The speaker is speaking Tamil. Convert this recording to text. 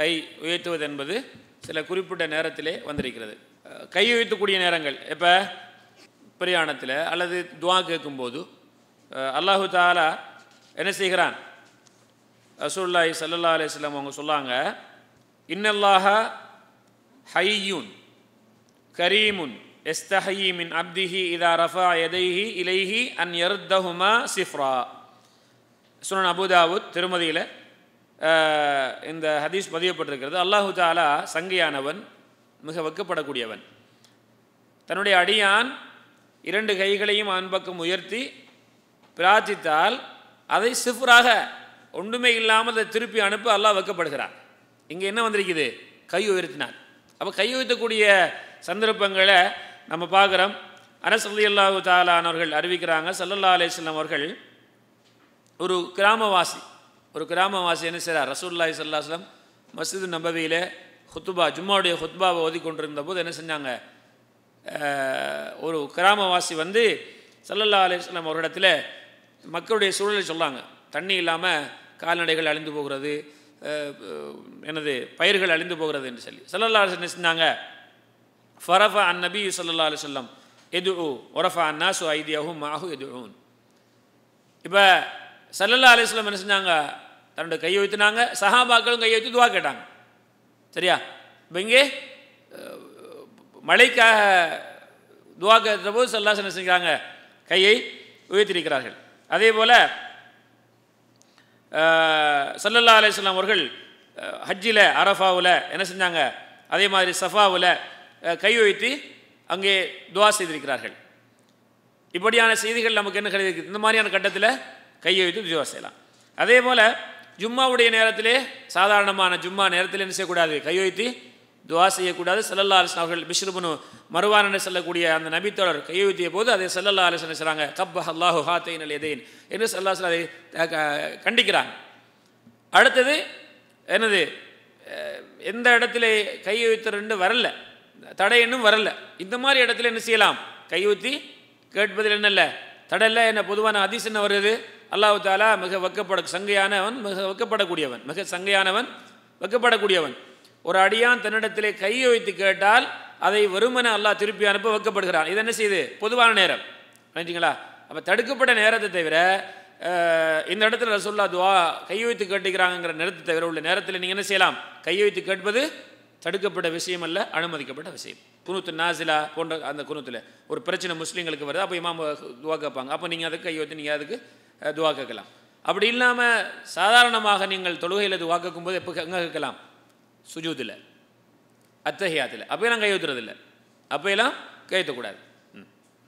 கை உயர்த்துவது என்பது சில குறிப்பிட்ட நேரத்திலே வந்திருக்கிறது கை உயர்த்தக்கூடிய நேரங்கள் இப்போ பிரயாணத்தில் அல்லது துவா கேட்கும்போது அல்லாஹு தாலா என்ன செய்கிறான் ரசூல்லாய் சல்லா அலிஸ்லாம் அவங்க சொல்லாங்க இன்னல்லாஹா ஹையூன் கரீமுன் எஸ்தஹயி மின் அப்திஹி இதா ரஃபா எதைஹி இலைஹி அன் எர்தஹுமா சிஃப்ரா சுனன் அபுதாவுத் திருமதியில் இந்த ஹதீஸ் பதியப்பட்டிருக்கிறது அல்லாஹு தாலா சங்கையானவன் மிக வெக்கப்படக்கூடியவன் தன்னுடைய அடியான் இரண்டு கைகளையும் ஆண்பக்கம் உயர்த்தி பிரார்த்தித்தால் அதை சிஃபராக ஒன்றுமே இல்லாமல் அதை திருப்பி அனுப்ப அல்லாஹ் வைக்கப்படுகிறார் இங்கே என்ன வந்திருக்குது கை உயர்த்தினார் அப்போ கை உயர்த்தக்கூடிய சந்தர்ப்பங்களை நம்ம பார்க்குறோம் அரசு அல்லாஹு தாலானவர்கள் அறிவிக்கிறாங்க சல்லல்லா அலேஸ்லாம் அவர்கள் ஒரு கிராமவாசி ஒரு கிராமவாசி என்ன செய்கிறார் ரசூல்லாய் சல்லாஸ்லம் மசித் நபவியில் ஹுத்துபா ஜும்மாவுடைய ஹுத்பாவை ஓதி கொண்டிருந்த போது என்ன செஞ்சாங்க ஒரு கிராமவாசி வந்து சல்லல்லா அலிஸ்லாம் ஒரு இடத்துல மக்களுடைய சூழலை சொல்லாங்க தண்ணி இல்லாமல் கால்நடைகள் அழிந்து போகிறது எனது பயிர்கள் அழிந்து போகிறது என்று சொல்லி சல்லல்லா அலிஸ் என்ன செஞ்சாங்க ஃபரஃபா அன் நபி சல்லா அலி சொல்லம் எது ஒரஃபா அன்னாசு ஐதியாகும் மாஹு எது இப்போ சல்லல்லா அலிஸ்லம் என்ன செஞ்சாங்க தன்னுடைய கையை வைத்தினாங்க சஹாபாக்களும் கையை வைத்து துவா கேட்டாங்க சரியா இப்போ இங்கே மழைக்காக துவா கேட்கிற போது சல்லாஸ் என்ன செஞ்சாங்க கையை உயர்த்திருக்கிறார்கள் அதே போல் சல்லல்லா அலிஸ்லாம் அவர்கள் ஹஜ்ஜில் அரஃபாவில் என்ன செஞ்சாங்க அதே மாதிரி சஃபாவில் கை வைத்து அங்கே துவா செய்திருக்கிறார்கள் இப்படியான செய்திகள் நமக்கு என்ன கிடைக்கிறது இந்த மாதிரியான கட்டத்தில் கையை வைத்து துவா செய்யலாம் அதே போல் ஜும்மாவுடைய நேரத்திலே சாதாரணமான ஜும்மா நேரத்தில் என்ன செய்யக்கூடாது கையொய்த்து துவா செய்யக்கூடாது செல்லல்லா அலிஸ்லாம் அவர்கள் பிஷ்ருபனு மறுவானனை செல்லக்கூடிய அந்த நபித்தொடர் கையொழுத்திய போது அதை செல்லல்லா அலிஸ்லாம் செய்கிறாங்க கப் அல்லாஹு ஹாத்தைன் அல் எதேன் என்று சில அதை கண்டிக்கிறாங்க அடுத்தது என்னது எந்த இடத்துல கையொழுத்து ரெண்டு வரல தடை இன்னும் வரல இந்த மாதிரி இடத்துல என்ன செய்யலாம் கையொழுத்தி கேட்பதில் என்னல்ல தடையில் என்ன பொதுவான அதிஸ் என்ன வருது அல்லாஹு தாலா மிக வெக்கப்பட சங்கையானவன் மிக வெக்கப்படக்கூடியவன் மிக சங்கையானவன் வெக்கப்படக்கூடியவன் ஒரு அடியான் தன்னிடத்திலே கையை வைத்து கேட்டால் அதை வெறுமன அல்லாஹ் திருப்பி அனுப்ப வைக்கப்படுகிறான் இது என்ன செய்யுது பொதுவான நேரம் நினைச்சிங்களா அப்போ தடுக்கப்பட்ட நேரத்தை தவிர இந்த இடத்துல ரசோல்லா துவா கையை வைத்து கேட்டுக்கிறாங்கிற நேரத்தை தவிர உள்ள நேரத்தில் நீங்கள் என்ன செய்யலாம் கையை வைத்து கேட்பது தடுக்கப்பட்ட விஷயம் அல்ல அனுமதிக்கப்பட்ட விஷயம் குனுத்து நாசிலா போன்ற அந்த குனுத்தில் ஒரு பிரச்சனை முஸ்லீம்களுக்கு வருது அப்போ இமாம் துவா கேட்பாங்க அப்போ நீங்கள் அதுக்கு கையை நீங்கள் அதுக்கு துவா கேட்கலாம் அப்படி இல்லாமல் சாதாரணமாக நீங்கள் தொழுகையில் துவா போது எப்போ எங்கே கேட்கலாம் சுஜூதில் அத்தகையாத்தில் அப்போயெல்லாம் கையோத்துறதில்லை அப்போயெல்லாம் கையெழுத்தக்கூடாது